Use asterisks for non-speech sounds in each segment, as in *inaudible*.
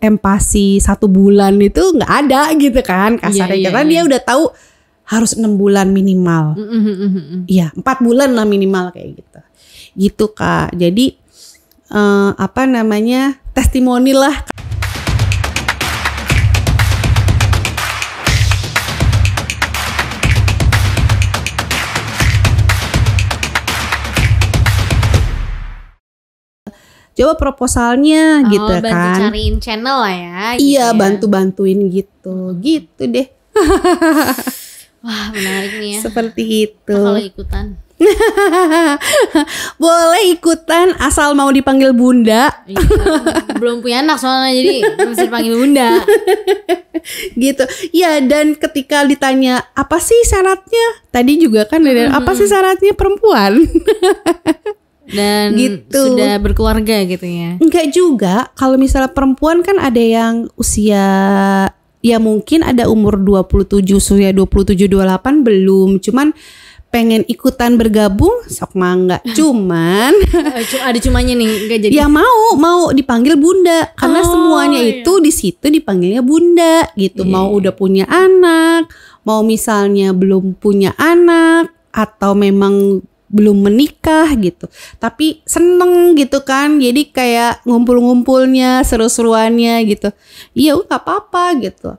empasi satu bulan itu nggak ada gitu kan kasarnya yeah, yeah, karena yeah. dia udah tahu harus enam bulan minimal, iya mm -hmm. Ya, empat bulan lah minimal kayak gitu, gitu kak. Jadi uh, apa namanya testimoni lah. coba proposalnya oh, gitu bantu kan. cariin channel lah ya. Gitu iya, gitu bantu-bantuin gitu. Gitu deh. *laughs* Wah, menarik nih ya. Seperti itu. boleh kalau ikutan. *laughs* boleh ikutan asal mau dipanggil bunda iya, belum punya anak soalnya jadi masih dipanggil bunda *laughs* gitu ya dan ketika ditanya apa sih syaratnya tadi juga kan hmm. apa sih syaratnya perempuan dan gitu. sudah berkeluarga gitu ya enggak juga kalau misalnya perempuan kan ada yang usia ya mungkin ada umur 27 usia 27 delapan belum cuman pengen ikutan bergabung sok mangga *laughs* cuman eh, ada cumanya nih nggak jadi ya mau mau dipanggil bunda karena oh, semuanya iya. itu di situ dipanggilnya bunda gitu yeah. mau udah punya anak mau misalnya belum punya anak atau memang belum menikah gitu tapi seneng gitu kan jadi kayak ngumpul-ngumpulnya seru-seruannya gitu iya nggak apa-apa gitu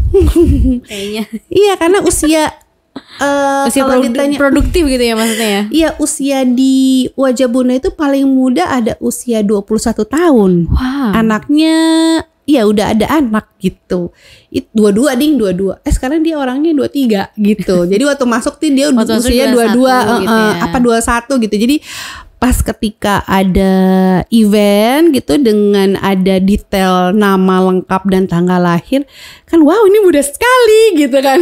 *laughs* kayaknya iya karena usia Uh, *laughs* usia produ ditanya, produktif gitu ya maksudnya ya? Iya, usia di Wajah Bunda itu paling muda ada usia 21 tahun. Wow. Anaknya ya udah ada anak gitu. dua-dua ding dua-dua. Eh sekarang dia orangnya dua tiga gitu. *laughs* Jadi waktu masuk tuh dia waktu usianya dua-dua uh, ya. apa dua satu gitu. Jadi pas ketika ada event gitu dengan ada detail nama lengkap dan tanggal lahir kan wow ini mudah sekali gitu kan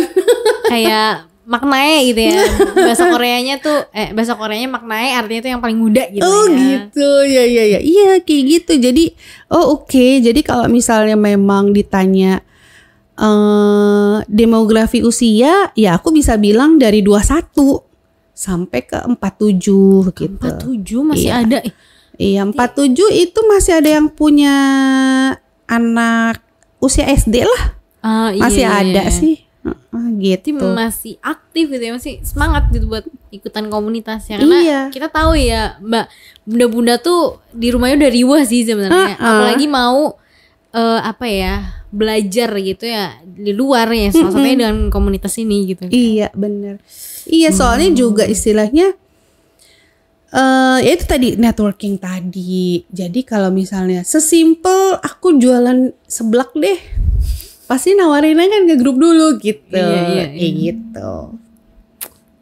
kayak maknae gitu ya bahasa Koreanya tuh eh bahasa Koreanya maknae artinya tuh yang paling muda gitu oh ya. gitu ya ya ya iya kayak gitu jadi oh oke okay. jadi kalau misalnya memang ditanya uh, demografi usia ya aku bisa bilang dari 21 sampai ke 47 gitu tujuh masih iya. ada iya empat tujuh itu masih ada yang punya anak usia SD lah uh, masih iya, iya, ada sih Ah, gitu. masih aktif gitu ya, masih semangat gitu buat ikutan komunitas ya. Karena iya. kita tahu ya, Mbak, bunda-bunda tuh di rumahnya udah riwah sih sebenarnya. Uh, uh. Apalagi mau uh, apa ya, belajar gitu ya di luar ya, salah satunya dengan komunitas ini gitu. Iya, bener Iya, soalnya hmm. juga istilahnya Uh, ya itu tadi networking tadi. Jadi kalau misalnya sesimpel aku jualan seblak deh, pasti nawarinnya kan ke grup dulu gitu iya, iya, iya. kayak gitu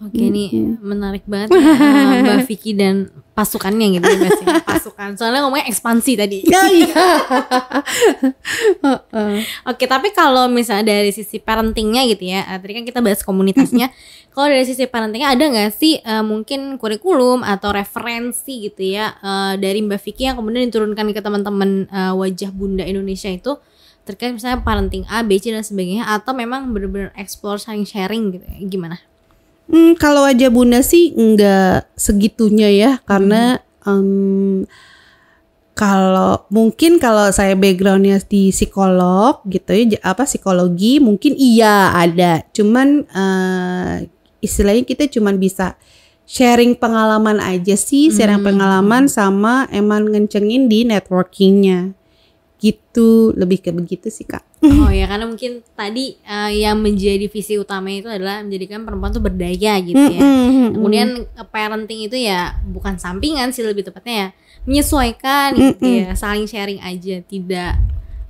oke hmm. nih menarik banget ya, *laughs* mbak Vicky dan pasukannya gitu ya, ya pasukan soalnya ngomongnya ekspansi tadi ya, iya. *laughs* oke tapi kalau misalnya dari sisi parentingnya gitu ya eh, tadi kan kita bahas komunitasnya kalau dari sisi parentingnya ada nggak sih uh, mungkin kurikulum atau referensi gitu ya uh, dari mbak Vicky yang kemudian diturunkan ke teman-teman uh, wajah bunda Indonesia itu terkait misalnya parenting A, B, C dan sebagainya atau memang benar-benar explore saling sharing gitu ya? gimana? Hmm, kalau aja bunda sih nggak segitunya ya karena hmm. um, kalau mungkin kalau saya backgroundnya di psikolog gitu ya apa psikologi mungkin iya ada cuman uh, istilahnya kita cuman bisa sharing pengalaman aja sih sharing hmm. pengalaman sama emang ngencengin di networkingnya gitu lebih ke begitu sih kak *laughs* oh ya karena mungkin tadi uh, yang menjadi visi utama itu adalah menjadikan perempuan tuh berdaya gitu ya kemudian eh, parenting itu ya bukan sampingan sih lebih tepatnya ya menyesuaikan gitu ya saling sharing aja tidak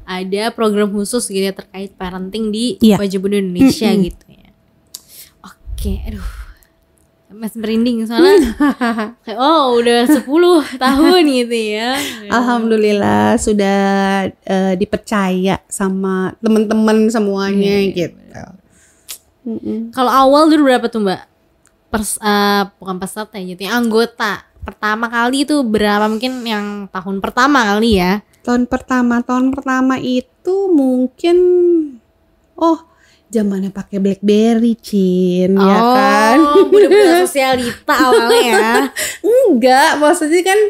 ada program khusus gitu ya terkait parenting di yeah. wajib Indonesia gitu ya oke aduh Mas merinding soalnya *laughs* kayak oh udah 10 *laughs* tahun gitu ya. Alhamdulillah sudah uh, dipercaya sama teman-teman semuanya hmm, gitu. Iya. Kalau awal dulu berapa tuh Mbak? Pers, uh, bukan peserta ya, jadi anggota pertama kali itu berapa mungkin yang tahun pertama kali ya? Tahun pertama, tahun pertama itu mungkin oh zamannya pakai BlackBerry, Cin, ya oh, ya kan? Oh, udah bener sosialita awalnya ya. *laughs* Enggak, maksudnya kan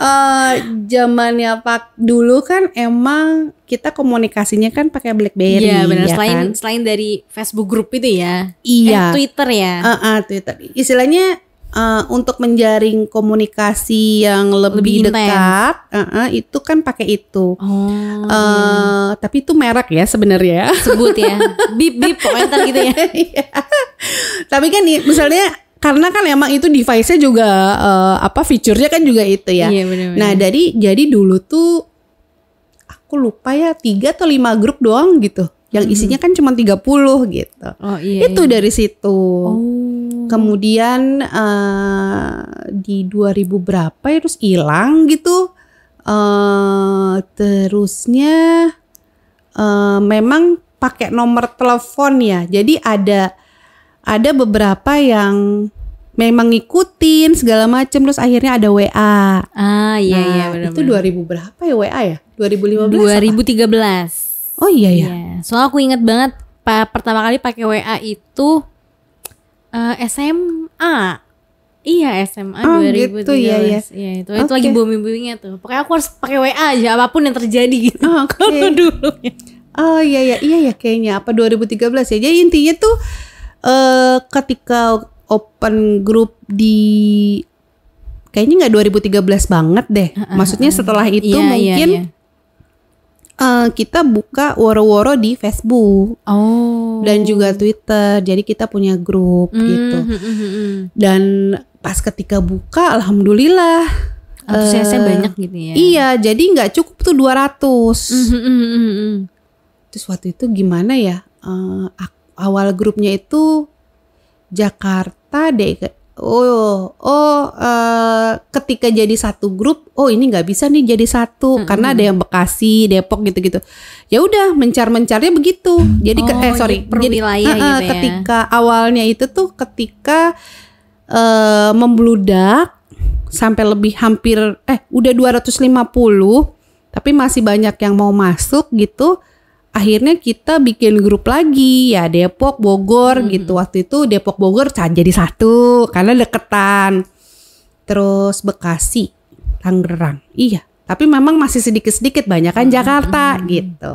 uh, zamannya pak dulu kan emang kita komunikasinya kan pakai BlackBerry. Iya, benar. Ya selain kan? selain dari Facebook group itu ya. Iya. Eh, Twitter ya. Uh, uh, Twitter. Istilahnya uh, untuk menjaring komunikasi yang lebih, lebih dekat uh -uh, itu kan pakai itu oh. uh, tapi itu merek ya sebenarnya sebut ya *laughs* bip bip pokoknya gitu ya iya. tapi kan nih, misalnya karena kan emang itu device-nya juga uh, apa fiturnya kan juga itu ya iya, bener -bener. nah dari jadi dulu tuh aku lupa ya tiga atau lima grup doang gitu yang isinya kan cuma 30 gitu. Oh iya. Itu iya. dari situ. Oh kemudian uh, di 2000 berapa ya terus hilang gitu uh, terusnya uh, memang pakai nomor telepon ya jadi ada ada beberapa yang memang ngikutin segala macam terus akhirnya ada WA ah iya nah, iya benar itu 2000 berapa ya WA ya 2015 2013 apa? oh iya ya yeah. Soalnya aku ingat banget pa pertama kali pakai WA itu Uh, eh, SMA. Iya SMA oh, 2013 gitu, iya, ya iya itu okay. itu lagi booming boomingnya tuh pokoknya aku harus pakai WA aja apapun yang terjadi gitu oh, okay. *laughs* kalau dulu oh iya iya iya ya kayaknya apa 2013 ya jadi intinya tuh eh uh, ketika open group di kayaknya nggak 2013 banget deh uh, uh, maksudnya setelah itu iya, iya mungkin iya, iya uh, kita buka woro-woro di Facebook oh. dan juga Twitter. Jadi kita punya grup mm, gitu. Mm, -hmm. dan pas ketika buka, alhamdulillah. Antusiasnya uh, banyak gitu ya. Iya, jadi nggak cukup tuh 200 mm, hmm, Terus waktu itu gimana ya? Uh, awal grupnya itu Jakarta, D oh oh uh, ketika jadi satu grup oh ini nggak bisa nih jadi satu hmm. karena ada yang Bekasi Depok gitu gitu ya udah mencar mencarnya begitu jadi oh, ke, eh sorry jadi uh, uh, gitu ya. ketika awalnya itu tuh ketika uh, membludak sampai lebih hampir eh udah 250 tapi masih banyak yang mau masuk gitu akhirnya kita bikin grup lagi ya Depok Bogor hmm. gitu waktu itu Depok Bogor jadi satu karena deketan terus Bekasi Tangerang iya tapi memang masih sedikit-sedikit banyak kan hmm. Jakarta hmm. gitu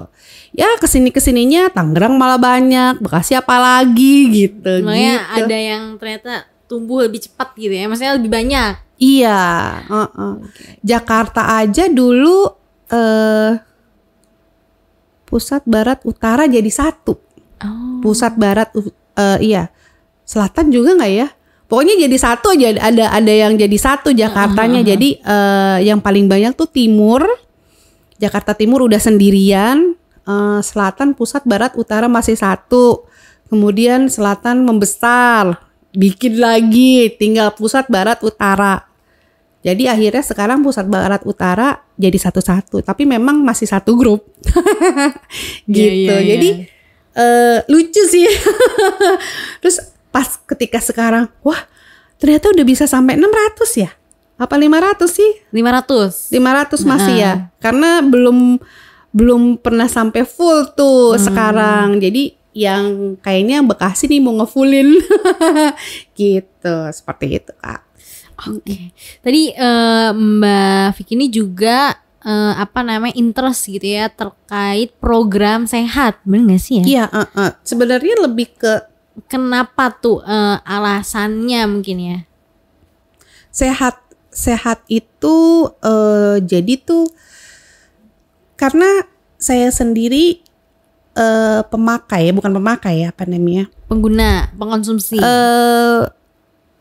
ya kesini kesininya Tangerang malah banyak Bekasi apalagi gitu Makanya gitu. ada yang ternyata tumbuh lebih cepat gitu ya maksudnya lebih banyak iya uh -uh. Okay. Jakarta aja dulu eh uh, pusat barat utara jadi satu oh. pusat barat uh, iya selatan juga nggak ya pokoknya jadi satu aja ada ada yang jadi satu Jakartanya uh oh. -huh. jadi uh, yang paling banyak tuh timur Jakarta Timur udah sendirian uh, selatan pusat barat utara masih satu kemudian selatan membesar bikin lagi tinggal pusat barat utara jadi akhirnya sekarang pusat barat utara jadi satu-satu, tapi memang masih satu grup. *laughs* Iya, gitu. Yeah, yeah, yeah. Jadi uh, lucu sih. *laughs* Terus pas ketika sekarang, wah ternyata udah bisa sampai 600 ya. Apa 500 sih? 500. 500 masih nah. ya. Karena belum belum pernah sampai full tuh hmm. sekarang. Jadi yang kayaknya Bekasi nih mau ngefullin. *laughs* gitu, seperti itu, Kak. Oke. Okay. Tadi uh, Mbak Vicky ini juga uh, apa namanya interest gitu ya terkait program sehat, benar gak sih ya? Iya, uh, uh. sebenarnya lebih ke kenapa tuh uh, alasannya mungkin ya? Sehat sehat itu uh, jadi tuh karena saya sendiri uh, pemakai bukan pemakai ya apa namanya pengguna pengkonsumsi uh,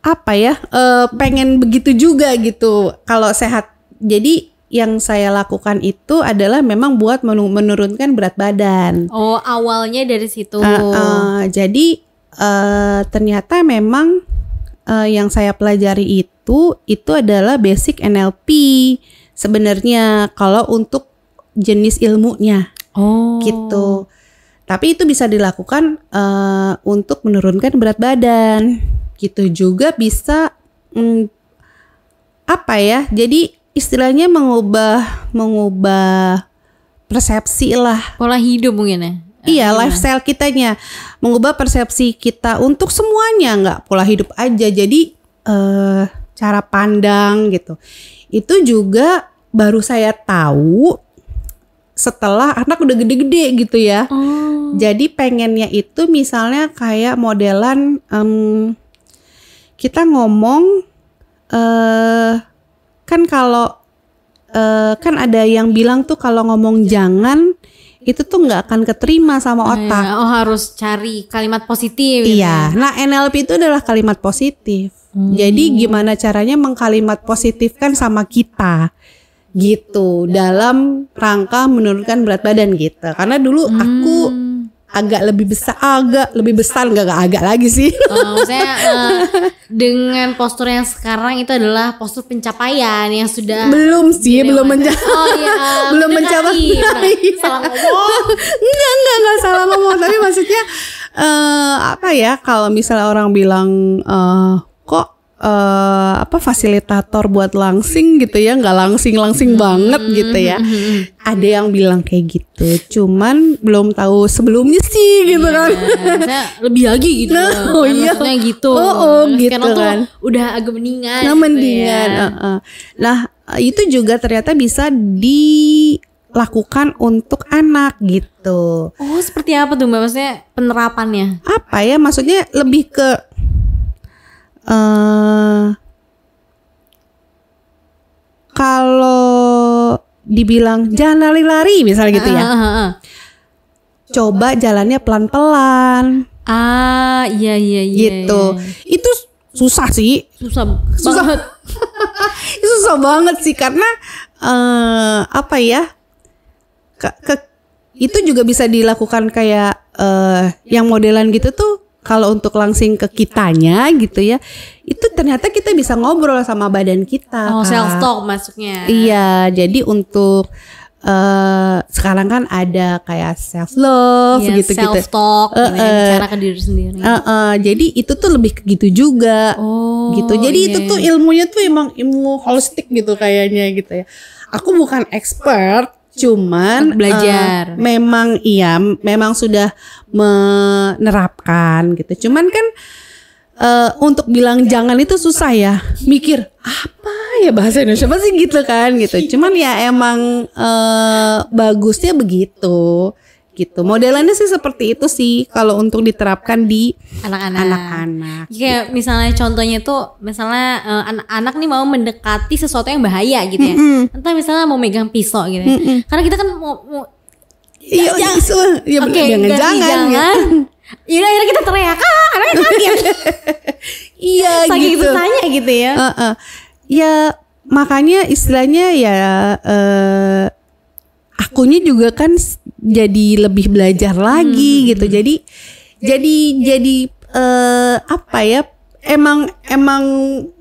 apa ya uh, pengen begitu juga gitu kalau sehat jadi yang saya lakukan itu adalah memang buat menurunkan berat badan. Oh, awalnya dari situ. Uh, uh, jadi uh, ternyata memang uh, yang saya pelajari itu itu adalah basic NLP sebenarnya kalau untuk jenis ilmunya. Oh. Gitu. Tapi itu bisa dilakukan uh, untuk menurunkan berat badan gitu juga bisa mm, apa ya? Jadi istilahnya mengubah mengubah persepsi lah. Pola hidup mungkin ya. Iya, iya. lifestyle kitanya mengubah persepsi kita untuk semuanya, nggak pola hidup aja. Jadi uh, cara pandang gitu. Itu juga baru saya tahu setelah anak udah gede-gede gitu ya. Oh. Jadi pengennya itu misalnya kayak modelan um, kita ngomong uh, kan kalau uh, kan ada yang bilang tuh kalau ngomong jangan itu tuh nggak akan keterima sama iya, otak. Oh, harus cari kalimat positif. Gitu iya. Ya. Nah NLP itu adalah kalimat positif. Hmm. Jadi gimana caranya mengkalimat positifkan sama kita gitu hmm. dalam rangka menurunkan berat badan gitu. Karena dulu aku hmm agak lebih besar agak lebih besar nggak nggak agak lagi sih *laughs* oh, maksudnya uh, dengan postur yang sekarang itu adalah postur pencapaian yang sudah belum sih belum mencapai oh, iya, *laughs* eh, belum mencapai *laughs* salah ngomong nggak nggak nggak salah ngomong tapi maksudnya uh, apa ya kalau misalnya orang bilang uh, uh, apa fasilitator buat langsing gitu ya nggak langsing langsing hmm. banget gitu ya hmm. ada yang bilang kayak gitu cuman belum tahu sebelumnya sih gitu iya, kan saya lebih lagi gitu no, nah, kan. oh, nah, iya. gitu oh, oh gitu kan udah agak mendingan nah gitu ya. mendingan ya. uh, uh. nah itu juga ternyata bisa dilakukan untuk anak gitu. Oh, seperti apa tuh Mbak? Maksudnya penerapannya? Apa ya? Maksudnya lebih ke uh, kalau dibilang jangan lari-lari misalnya gitu ya. Uh, uh, uh, Coba jalannya pelan-pelan. Ah, iya iya iya. Gitu. Iya, iya. Itu susah sih. Susah, susah. banget. *laughs* susah banget sih karena uh, apa ya? Ke, ke itu juga bisa dilakukan kayak uh, yang modelan gitu tuh kalau untuk langsing ke kitanya gitu ya itu ternyata kita bisa ngobrol sama badan kita oh self talk masuknya iya jadi untuk uh, sekarang kan ada kayak self love yeah, gitu gitu self talk uh, uh, cara ke diri sendiri uh, uh, jadi itu tuh lebih ke gitu juga oh, gitu jadi yeah. itu iya, tuh iya. ilmunya tuh emang ilmu holistik gitu kayaknya gitu ya aku bukan expert cuman belajar uh, memang iya memang sudah menerapkan gitu cuman kan uh, untuk bilang jangan itu susah ya mikir apa ya bahasa Indonesia pasti gitu kan gitu cuman ya emang uh, bagusnya begitu gitu. Modelannya sih seperti itu sih kalau untuk diterapkan di anak-anak. Anak-anak. Iya, kayak gitu. misalnya contohnya tuh misalnya uh, anak-anak nih mau mendekati sesuatu yang bahaya gitu ya. mm hmm Entah misalnya mau megang pisau gitu. Ya. mm hmm Karena kita kan mau, mau Iya, iya, iya ya, jangan, ya, okay, jangan, jangan, jangan. Gitu. akhirnya kita teriak, ah, karena kaget. Ya. *laughs* iya, Saking gitu. tanya gitu ya. Uh, uh. Ya, makanya istilahnya ya, uh, akunya juga kan jadi lebih belajar lagi hmm. gitu jadi jadi jadi uh, apa ya emang emang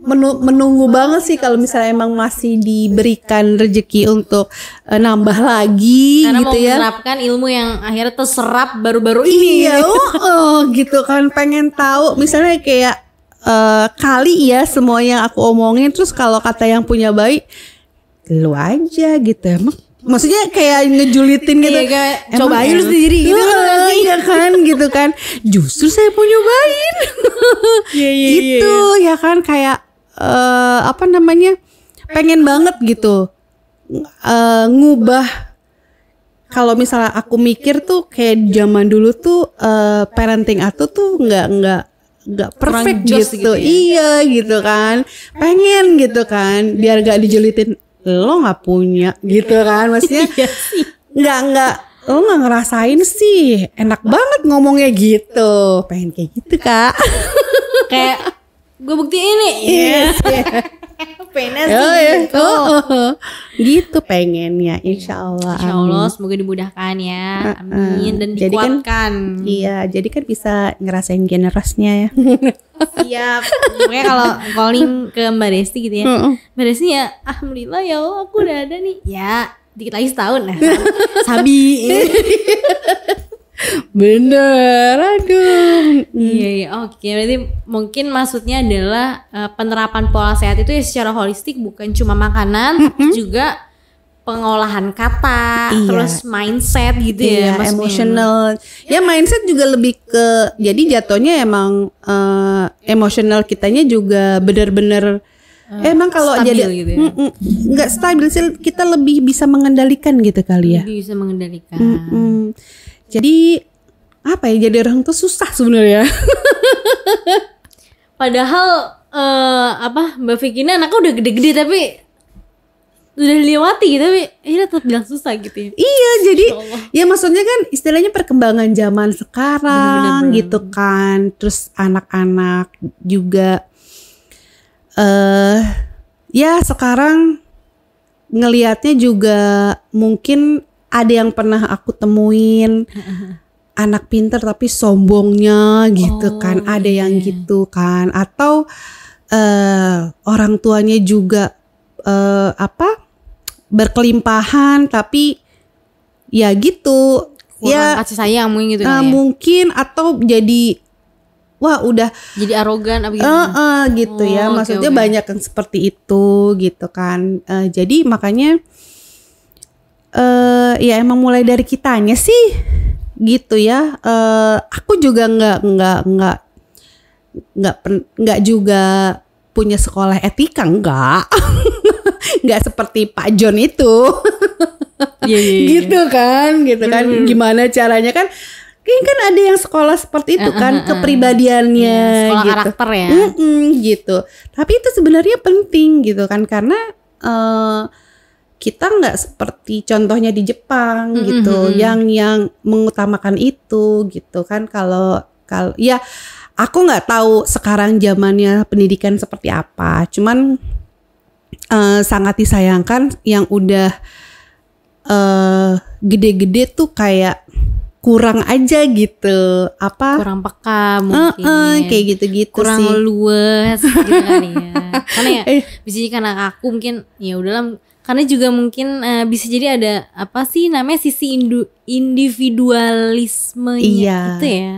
menu, menunggu banget sih kalau misalnya emang masih diberikan rezeki untuk uh, nambah lagi Karena gitu mau ya. menerapkan ilmu yang akhirnya terserap baru-baru ini. Iya, oh, oh gitu kan pengen tahu misalnya kayak uh, kali ya semua yang aku omongin terus kalau kata yang punya baik lu aja gitu emang maksudnya kayak ngejulitin gitu iya, kayak cobain lu sendiri gitu kan iya kan gitu kan justru saya mau nyobain *laughs* yeah, yeah, iya, gitu yeah, yeah. ya kan kayak uh, apa namanya pengen banget gitu uh, ngubah kalau misalnya aku mikir tuh kayak zaman dulu tuh uh, parenting aku tuh nggak nggak nggak perfect gitu. gitu ya? iya gitu kan pengen gitu kan biar gak dijulitin lo nggak punya gitu kan maksudnya *laughs* iya nggak nggak lo nggak ngerasain sih enak banget ngomongnya gitu pengen kayak gitu kak kayak gue bukti ini iya iya. yes, yeah. *laughs* pengennya sih oh, ya. gitu. Oh, oh. gitu pengennya insya Allah insya Allah amin. semoga dimudahkan ya amin dan jadi kan dikuatkan kan, iya jadi kan bisa ngerasain generasnya ya *laughs* siap pokoknya kalau calling ke Mbak Desti gitu ya Mbak Desti ya Alhamdulillah ya Allah aku udah ada nih ya dikit lagi setahun nah *laughs* sabi Bener, aduh. Iya, iya. oke. Berarti mungkin maksudnya adalah uh, penerapan pola sehat itu ya secara holistik bukan cuma makanan, juga pengolahan kata, iya. terus mindset gitu ya, iya, ya, maksudnya. emotional. Ya. ya. mindset juga lebih ke jadi jatuhnya emang uh, emotional kitanya juga bener-bener uh, emang kalau jadi gitu ya? stabil sih kita lebih bisa mengendalikan gitu kali ya. bisa mengendalikan. Mm -mm. Jadi apa ya jadi orang tuh susah sebenarnya. *laughs* Padahal uh, apa Mbak Vicky ini anaknya udah gede-gede tapi udah lewati gitu tapi ini tetap bilang susah gitu ya. Iya, jadi ya maksudnya kan istilahnya perkembangan zaman sekarang bener, bener, bener. gitu kan. Terus anak-anak juga eh uh, ya sekarang ngelihatnya juga mungkin ada yang pernah aku temuin anak pinter tapi sombongnya gitu oh, kan ada yeah. yang iya. gitu kan atau uh, orang tuanya juga uh, apa berkelimpahan tapi ya gitu Kurang ya kasih sayang mungkin gitu uh, ya mungkin atau jadi wah udah jadi arogan apa gitu uh, uh, gitu oh, ya maksudnya okay, okay. banyak yang seperti itu gitu kan uh, jadi makanya uh, ya emang mulai dari kitanya sih gitu ya. Uh, aku juga nggak nggak nggak nggak nggak juga punya sekolah etika nggak *laughs* nggak seperti Pak John itu yeah, yeah, yeah. gitu kan gitu kan mm. gimana caranya kan Kayaknya kan ada yang sekolah seperti itu kan uh, uh, kepribadiannya yeah, sekolah gitu. karakter ya mm -mm, gitu tapi itu sebenarnya penting gitu kan karena uh, kita nggak seperti contohnya di Jepang mm -hmm. gitu yang yang mengutamakan itu gitu kan kalau kalau ya aku nggak tahu sekarang zamannya pendidikan seperti apa cuman uh, sangat disayangkan yang udah eh, gede-gede uh, gede -gede tuh kayak kurang aja gitu apa kurang peka mungkin uh, uh, kayak gitu-gitu kurang sih. luas gitu kan *laughs* ya karena ya eh. bisa jadi karena aku mungkin ya udahlah karena juga mungkin uh, bisa jadi ada apa sih namanya sisi indu, individualismenya iya. gitu ya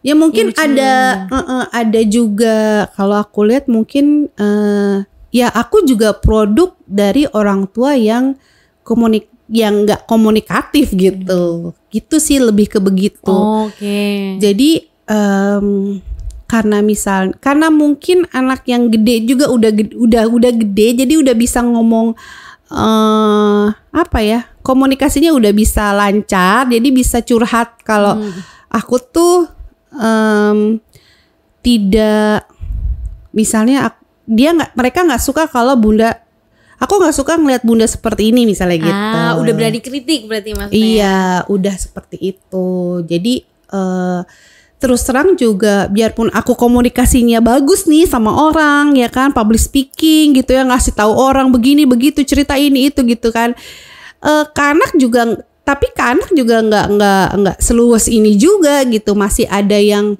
ya mungkin ya, ada uh, uh, ada juga kalau aku lihat mungkin uh, ya aku juga produk dari orang tua yang komunik yang nggak komunikatif gitu. Hmm. Gitu sih lebih ke begitu. Oh, Okay. Jadi um, karena misal karena mungkin anak yang gede juga udah udah udah gede jadi udah bisa ngomong uh, apa ya? Komunikasinya udah bisa lancar jadi bisa curhat kalau hmm. aku tuh um, tidak misalnya aku, dia nggak mereka nggak suka kalau bunda aku nggak suka ngelihat bunda seperti ini misalnya ah, gitu udah berani kritik berarti mas ya? iya udah seperti itu jadi uh, terus terang juga biarpun aku komunikasinya bagus nih sama orang ya kan public speaking gitu ya ngasih tahu orang begini begitu cerita ini itu gitu kan uh, kanak juga tapi kanak juga nggak nggak nggak seluas ini juga gitu masih ada yang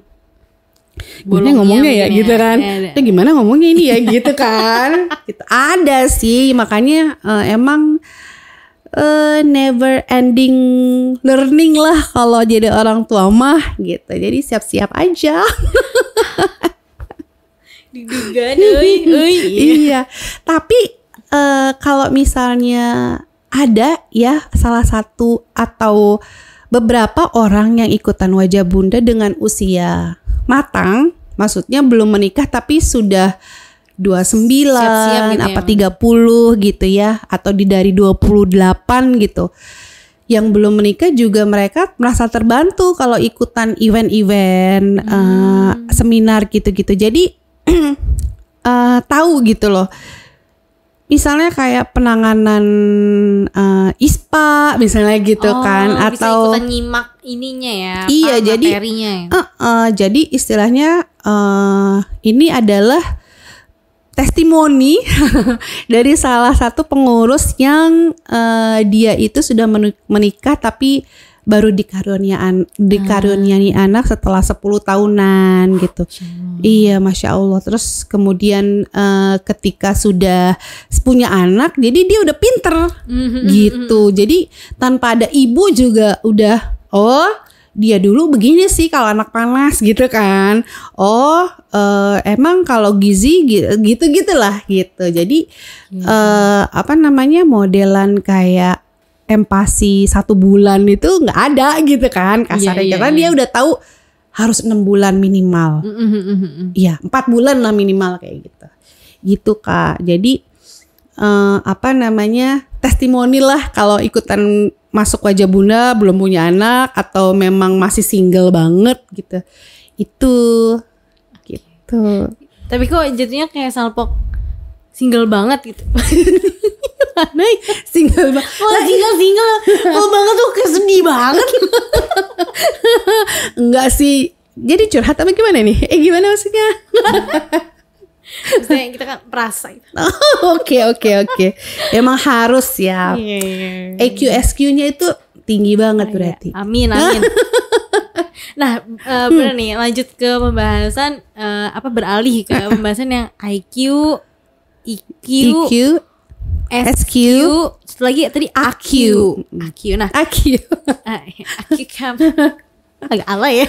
gimana ngomongnya ya, gitu ya gitu kan ya, ya. gimana ngomongnya ini ya gitu kan *laughs* gitu. ada sih makanya uh, emang uh, never ending learning lah kalau jadi orang tua mah gitu jadi siap-siap aja *laughs* diduga nih *laughs* iya tapi uh, kalau misalnya ada ya salah satu atau beberapa orang yang ikutan wajah bunda dengan usia matang, maksudnya belum menikah tapi sudah 29 Siap-siap gitu apa ya. 30 gitu ya atau di dari 28 gitu. Yang belum menikah juga mereka merasa terbantu kalau ikutan event-event hmm. uh, seminar gitu-gitu. Jadi uh, *clears throat* tahu gitu loh misalnya kayak penanganan uh, ISPA misalnya gitu oh, kan atau bisa ikutan nyimak ininya ya iya jadi ya. Uh, uh, jadi istilahnya uh, ini adalah testimoni *laughs* dari salah satu pengurus yang uh, dia itu sudah menikah tapi baru dikaruniaan dikaruniai ah. anak setelah 10 tahunan gitu. Masya iya, masya Allah. Terus kemudian uh, ketika sudah punya anak, jadi dia udah pinter hmm gitu. Jadi tanpa ada ibu juga udah oh dia dulu begini sih kalau anak panas gitu kan. Oh, uh, emang kalau gizi gitu-gitulah gitu. Jadi -hmm. uh, apa namanya modelan kayak empasi satu bulan itu nggak ada gitu kan kasarnya yeah, yeah, karena yeah. dia iya. udah tahu harus enam bulan minimal, mm, mm, mm, iya Ya, empat bulan lah minimal kayak gitu, gitu kak. Jadi uh, apa namanya testimoni lah kalau ikutan masuk wajah bunda belum punya anak atau memang masih single banget gitu, itu gitu. Tapi kok jadinya kayak salpok single banget gitu. *laughs* *laughs* Wah single-single Kalau banget tuh kesedih banget Enggak sih Jadi curhat apa gimana nih? Eh gimana maksudnya? Maksudnya kita kan perasa gitu. *laughs* Oke oke oke Emang harus ya yeah. Iya, iya, iya. sq nya itu tinggi banget Ayah. berarti Amin *laughs* amin Nah, uh, nih lanjut ke pembahasan uh, apa beralih ke pembahasan yang IQ, IQ, EQ, e SQ, SQ satu lagi tadi AQ. AQ. Nah, AQ. AQ camp. Agak ala ya.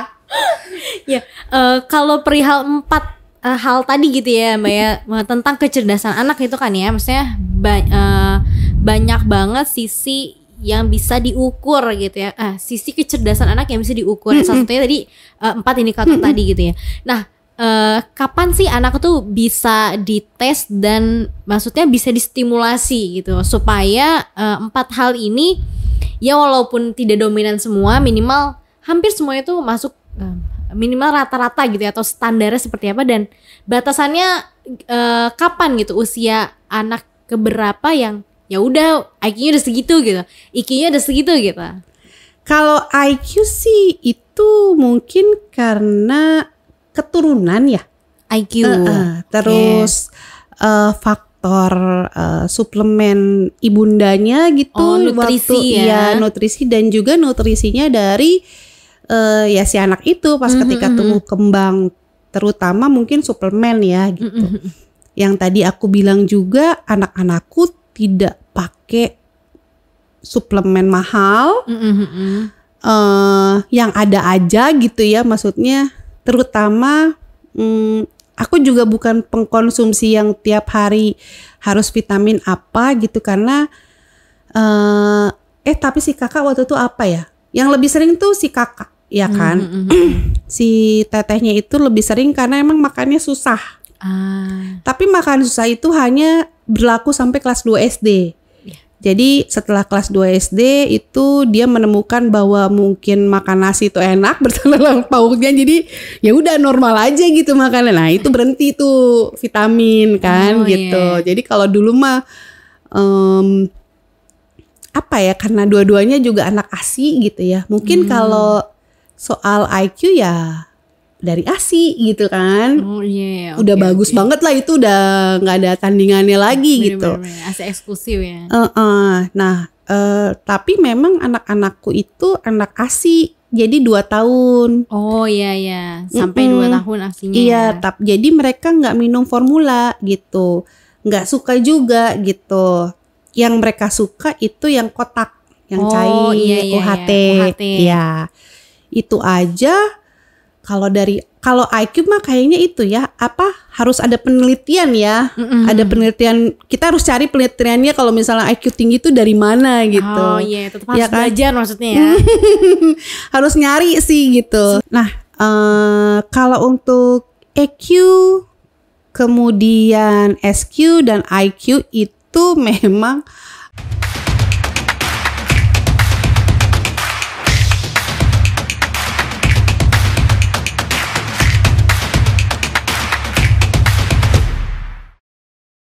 *laughs* ya, uh, kalau perihal empat uh, hal tadi gitu ya Mbak ya *laughs* eh, tentang kecerdasan anak itu kan ya maksudnya ba uh, banyak banget sisi yang bisa diukur gitu ya uh, sisi kecerdasan anak yang bisa diukur mm -hmm. salah satunya tadi uh, empat indikator mm -hmm. tadi gitu ya nah uh, kapan sih anak tuh bisa dites dan maksudnya bisa distimulasi gitu supaya uh, empat hal ini ya walaupun tidak dominan semua minimal hampir semuanya tuh masuk uh, minimal rata-rata gitu ya atau standarnya seperti apa dan batasannya uh, kapan gitu usia anak keberapa yang ya udah IQ-nya udah segitu gitu, IQ-nya udah segitu gitu. Kalau IQ sih itu mungkin karena keturunan ya IQ uh, uh, terus okay. uh, eh, faktor uh, suplemen ibundanya gitu oh, nutrisi waktu ya. ya nutrisi dan juga nutrisinya dari uh, ya si anak itu pas mm -hmm. ketika mhm. tumbuh kembang terutama mungkin suplemen ya gitu mm -hmm. yang tadi aku bilang juga anak-anakku tidak pakai suplemen mahal mm -hmm. uh, yang ada aja gitu ya maksudnya terutama hmm, aku juga bukan pengkonsumsi yang tiap hari harus vitamin apa gitu karena uh, eh tapi si kakak waktu itu apa ya? Yang lebih sering tuh si kakak ya hmm, kan. Mm -hmm. hmm. *clears throat* si tetehnya itu lebih sering karena emang makannya susah. Ah. Tapi makan susah itu hanya berlaku sampai kelas 2 SD. Jadi setelah kelas 2 SD itu dia menemukan bahwa mungkin makan nasi itu enak *laughs* bertelur pauknya. Jadi ya udah normal aja gitu makanan. Nah, itu berhenti tuh vitamin kan oh, gitu. Yeah. Jadi kalau dulu mah um, apa ya karena dua-duanya juga anak ASI gitu ya. Mungkin hmm. kalau soal IQ ya dari ASI gitu kan. Oh iya. Yeah, okay, iya. udah bagus okay. banget lah itu udah nggak ada tandingannya lagi bener, gitu. ASI eksklusif ya. Uh, uh. Nah, uh, tapi memang anak-anakku itu anak ASI. Jadi dua tahun. Oh iya iya, sampai mm -hmm. dua tahun aslinya. Iya, tap. Jadi mereka nggak minum formula gitu, nggak suka juga gitu. Yang mereka suka itu yang kotak, yang oh, cair, iya, iya, UHT. Iya, UHT. Iya. Itu aja kalau dari kalau IQ mah kayaknya itu ya apa harus ada penelitian ya mm-hmm. ada penelitian kita harus cari penelitiannya kalau misalnya IQ tinggi itu dari mana gitu oh iya yeah. tetap ya harus ya kan? belajar maksudnya ya *laughs* harus nyari sih gitu nah uh, kalau untuk EQ kemudian SQ dan IQ itu *laughs* memang